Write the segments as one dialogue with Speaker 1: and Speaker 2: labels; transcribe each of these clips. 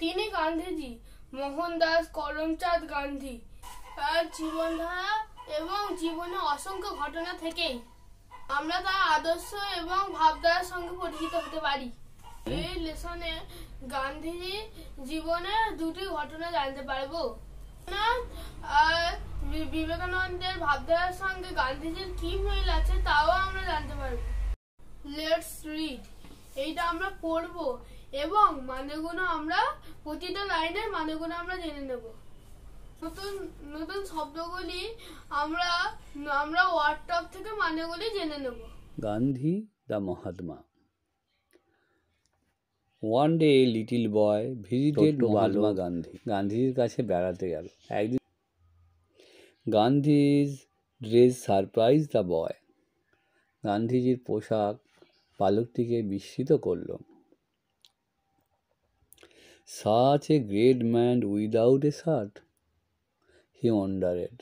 Speaker 1: তিনি গান্ধীজি মোহনদাস করমচাঁদ গান্ধী তার জীবনধারা এবং জীবনে অসংখ্য ঘটনা থেকেই আমরা তার আদর্শ এবং ভাবধারার সঙ্গে পরিচিত হতে পারি এই লেসনে গান্ধীজি জীবনের দুটি ঘটনা জানতে পারবো আর বিবেকানন্দের ভাবধারার সঙ্গে গান্ধীজির কি মিল আছে তাও আমরা জানতে পারবো লেটস রিড এইটা আমরা পড়বো এবং মানেগুলো আমরা প্রতিটা লাইনের মানেগুলো আমরা জেনে নেব নতুন নতুন শব্দগুলি আমরা আমরা ওয়ার্ডটপ থেকে মানেগুলি জেনে নেব Gandhi the Mahatma one day little boy visited Mahatma Gandhi গান্ধীর কাছে বেড়াতে গেল একদিন Gandhi's dress surprised the boy গান্ধীজির পোশাক পালকটিকে বিস্মিত করলো Such a great man without a shirt He wondered.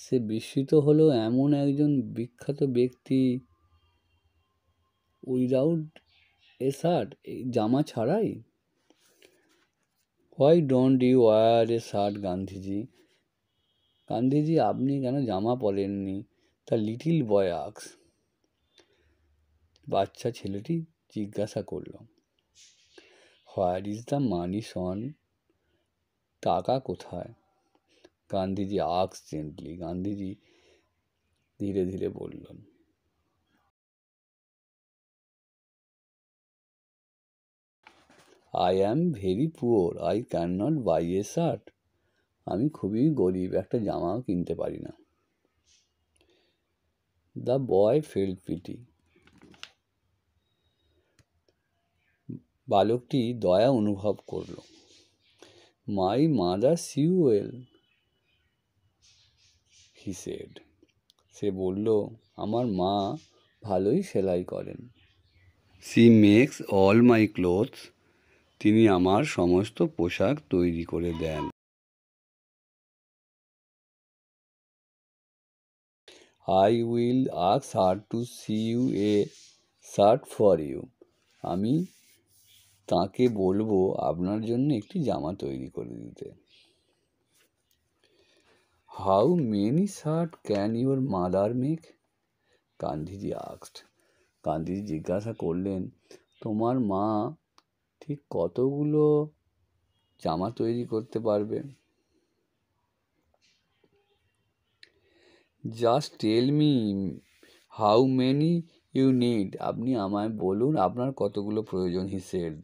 Speaker 1: সে বিস্মিত হলো এমন একজন বিখ্যাত ব্যক্তি উইদাউট এ শার্ট এই জামা ছাড়াই why don't you wear a shirt Gandhiji Gandhiji আপনি কেন জামা পরেননি তা লিটিল বয় আক্স বাচ্চা ছেলেটি জিজ্ঞাসা করলাম হোয়ার ইজ দ্য মানি সন টাকা কোথায় গান্ধীজি আক্স জেন্টলি গান্ধীজি ধীরে ধীরে বললেন I am very poor I can not buy a shirt আমি খুবই গরিব একটা জামাও কিনতে পারি না দ্য বয় ফেল পিটি বালকটি দয়া অনুভব করল মাই মাদার সিউয়েল হিসেড সে বলল আমার মা ভালোই সেলাই করেন she makes all my clothes তিনি আমার সমস্ত পোশাক তৈরি করে দেন আই উইল আক্স her to sew you a shirt for you আমি তাকে বলবো আপনার জন্য একটি জামা তৈরি করে দিতে how many shirt can your mother make Gandhiji আক্সড গান্ধীজি জিজ্ঞাসা করলেন তোমার মা ঠিক কতগুলো জামা তৈরি করতে পারবে just tell me how many you need আপনি আমায় বলুন আপনার কতগুলো প্রয়োজন হি সেড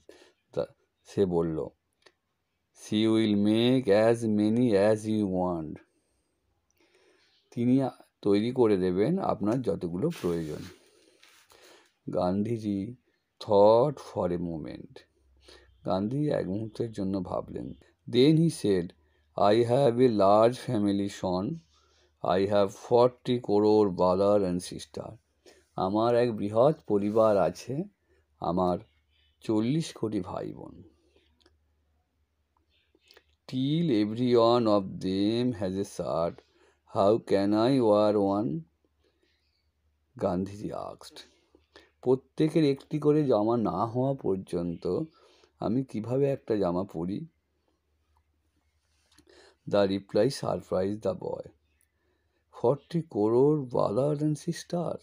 Speaker 1: সে বলল she will make as many as you want তিনি তৈরি করে দেবেন আপনার যতগুলো প্রয়োজন Gandhiji thought for a moment Gandhi এক মুহূর্তের জন্য ভাবলেন then he said I have a large family son I have forty crore brother and sister আমার এক বৃহৎ পরিবার আছে আমার চল্লিশ কোটি ভাই বোন till every one of them has a shirt how can I wear one Gandhiji আক্সড প্রত্যেকের একটি করে জামা না হওয়া পর্যন্ত আমি কিভাবে একটা জামা পরি the reply surprised the boy forty crore brother and sister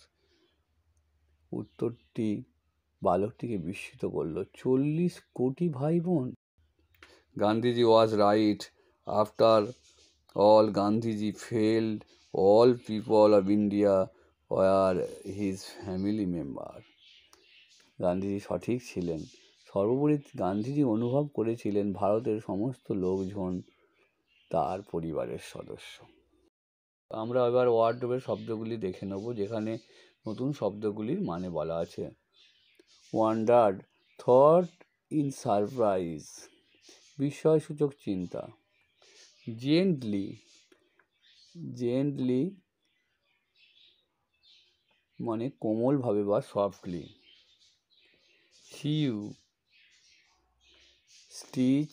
Speaker 1: উত্তরটি বালকটিকে বিস্মিত করল চল্লিশ কোটি ভাই বোন Gandhiji was right after all Gandhiji felt all people of India were his family member Gandhiji সঠিক ছিলেন সর্বোপরি গান্ধীজি অনুভব করেছিলেন ভারতের সমস্ত লোকজন তার পরিবারের সদস্য আমরা এবার ওয়ার্ডরোবের শব্দগুলি দেখে নেব যেখানে নতুন শব্দগুলির মানে বলা আছে ওয়ান্ডার থট ইন সারপ্রাইজ বিস্ময়সূচক চিন্তা জেন্টলি জেন্টলি মানে কোমলভাবে বা সফটলি সিউ স্টিচ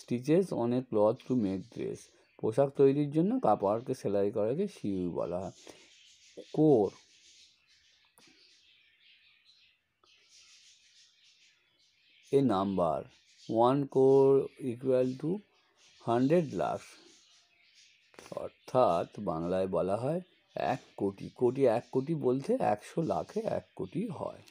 Speaker 1: স্টিচেস অনেক ক্লথ টু মেক ড্রেস পোশাক তৈরির জন্য কাপড়কে সেলাই করাকে সিউ বলা হয় crore a number one crore equal to hundred lakh অর্থাৎ বাংলায় বলা হয় এক কোটি কোটি এক কোটি বলতে একশো লাখে এক কোটি হয়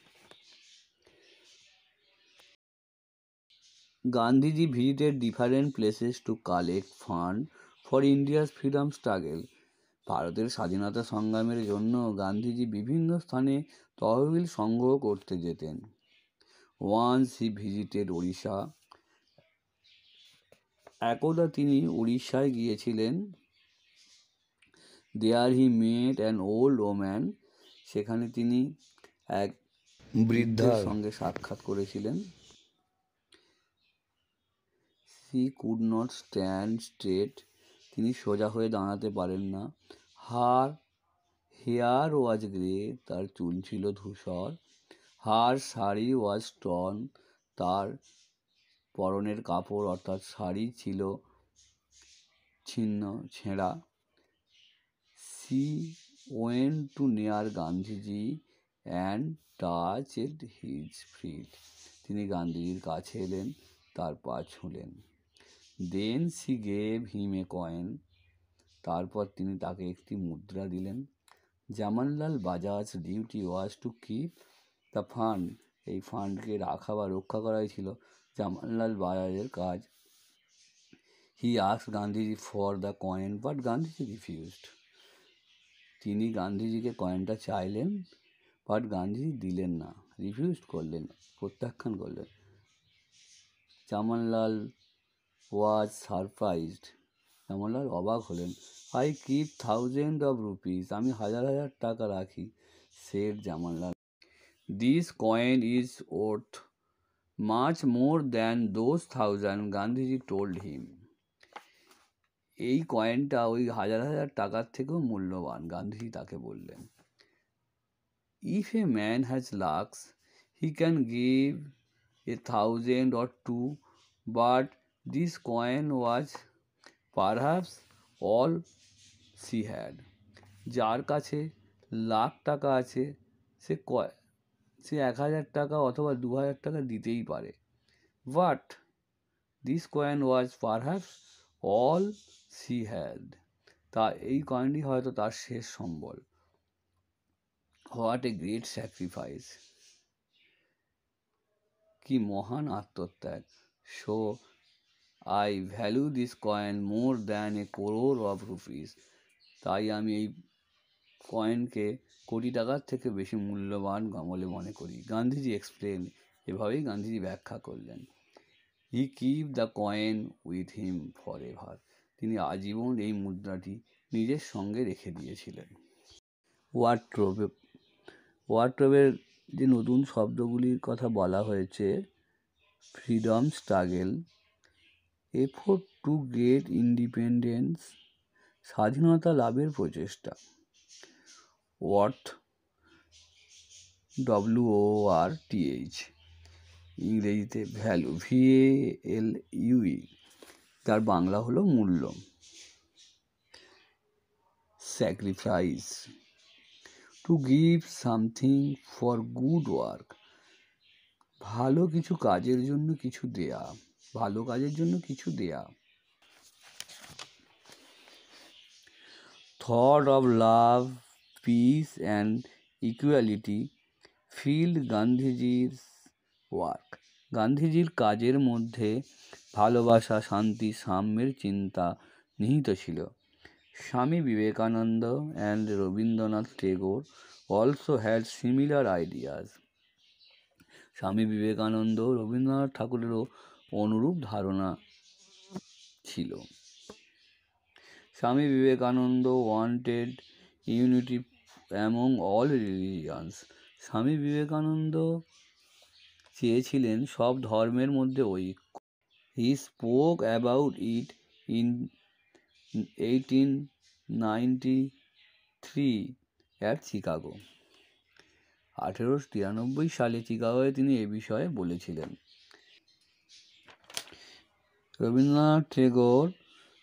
Speaker 1: Gandhiji visited different places to collect fund for India's freedom struggle ভারতের স্বাধীনতা সংগ্রামের জন্য গান্ধীজি বিভিন্ন স্থানে তহবিল সংগ্রহ করতে যেতেন ওয়ান্স হি ভিজিটেড উড়িষ্যা একদা তিনি উড়িষ্যায় গিয়েছিলেন there he met an old woman সেখানে তিনি এক বৃদ্ধার সঙ্গে সাক্ষাৎ করেছিলেন she could not stand straight তিনি সোজা হয়ে দাঁড়াতে পারেন না হার হেয়ার ওয়াজ গ্রে তার চুল ছিল ধূসর হার শাড়ি ওয়াজ টন তার পরনের কাপড় অর্থাৎ শাড়ি ছিল ছিন্ন ছেঁড়া C went to near Gandhiji and touch at his feet তিনি গান্ধীজির কাছে এলেন তার পা ছুঁলেন then she gave him a coin তারপর তিনি তাকে একটি মুদ্রা দিলেন Jamnalal Bajaj duty was to keep the fund এই ফান্ডকে রাখা বা রক্ষা করাই ছিল জামানলাল বাজাজের কাজ হি আস Gandhiji for the coin but Gandhiji refused তিনি গান্ধীজিকে কয়েনটা চাইলেন বাট গান্ধীজি দিলেন না রিফিউজ করলেন প্রত্যাখ্যান করলেন জামানলাল ওয়াজ সারপ্রাইজড শ্যামলাল অবাক হলেন I keep thousand of rupees আমি হাজার হাজার টাকা রাখি said Jamnalal this coin is worth much more than those thousand Gandhiji told him এই কয়েনটা ওই হাজার হাজার টাকার থেকেও মূল্যবান গান্ধীজি তাকে বললেন if a man has lakhs he can give a thousand or two but This coin was perhaps all she had. যার কাছে লাখ টাকা আছে সে কয় সে এক হাজার টাকা অথবা দু হাজার টাকা দিতেই পারে but this coin was perhaps all she had তা এই কয়েনটি হয়তো তার শেষ সম্বল হোয়াট এ গ্রেট স্যাক্রিফাইস কি মহান আত্মত্যাগ so I value this coin more than a crore of rupees তাই আমি এই কয়েনকে কোটি টাকার থেকে বেশি মূল্যবান বলে মনে করি গান্ধীজি এক্সপ্লেন এভাবেই গান্ধীজি ব্যাখ্যা করলেন he keep the coin with him forever তিনি আজীবন এই মুদ্রাটি নিজের সঙ্গে রেখে দিয়েছিলেন ওয়ার্ড্রোভে ওয়ার্ড্রোভের যে নতুন শব্দগুলির কথা বলা হয়েছে freedom struggle effort to get independence স্বাধীনতা লাভের প্রচেষ্টা worth W O R T H ইংরেজিতে ভ্যালু ভি এল ইউই তার বাংলা হলো মূল্য sacrifice to give something for good work ভালো কিছু কাজের জন্য কিছু দেয়া ভালো কাজের জন্য কিছু দেয়া thought of love, peace, and equality filled গান্ধীজির ওয়ার্ক গান্ধীজির কাজের মধ্যে ভালোবাসা শান্তি সাম্যের চিন্তা নিহিত ছিল Swami Vivekananda and Rabindranath Tagore also had similar ideas Swami Vivekananda Rabindranath ঠাকুরেরও অনুরূপ ধারণা ছিল Swami Vivekananda wanted unity among all religions Swami Vivekananda চেয়েছিলেন সব ধর্মের মধ্যে ঐক্য he spoke about it in eighteen ninety three at Chicago আঠেরোশো তিরানব্বই সালে চিকাগোয় তিনি এ বিষয়ে বলেছিলেন Rabindranath Thakur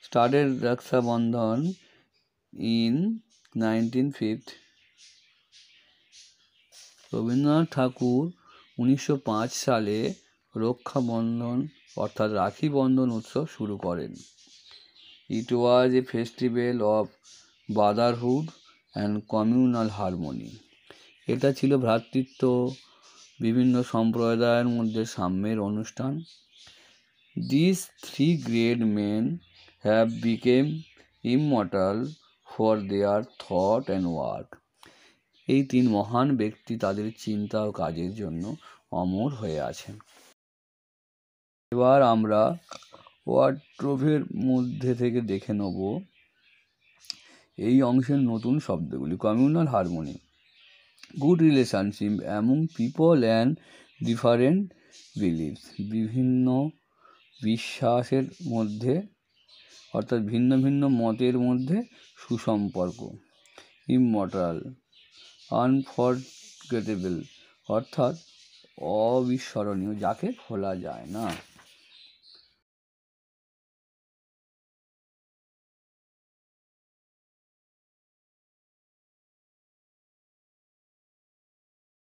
Speaker 1: started Rakshabandhan in nineteen 1950. Rabindranath Thakur উনিশশো সালে রক্ষাবন্ধন অর্থাৎ রাখি বন্ধন উৎসব শুরু করেন ইট ওয়াজ a festival of brotherhood and communal harmony এটা ছিল ভ্রাতৃত্ব বিভিন্ন সম্প্রদায়ের মধ্যে সাম্যের অনুষ্ঠান These three great men have become immortal for their thought and work. এই তিন মহান ব্যক্তি তাদের চিন্তা ও কাজের জন্য অমর হয়ে আছেন এবার আমরা ওয়ার্ড্রোভের মধ্যে থেকে দেখে নেব এই অংশের নতুন শব্দগুলি communal harmony good relationship among people and different believes বিভিন্ন বিশ্বাসের মধ্যে অর্থাৎ ভিন্ন ভিন্ন মতের মধ্যে সুসম্পর্ক ইমমর্টাল আনফরগেটেবল অর্থাৎ অবিস্মরণীয় যাকে ভোলা যায় না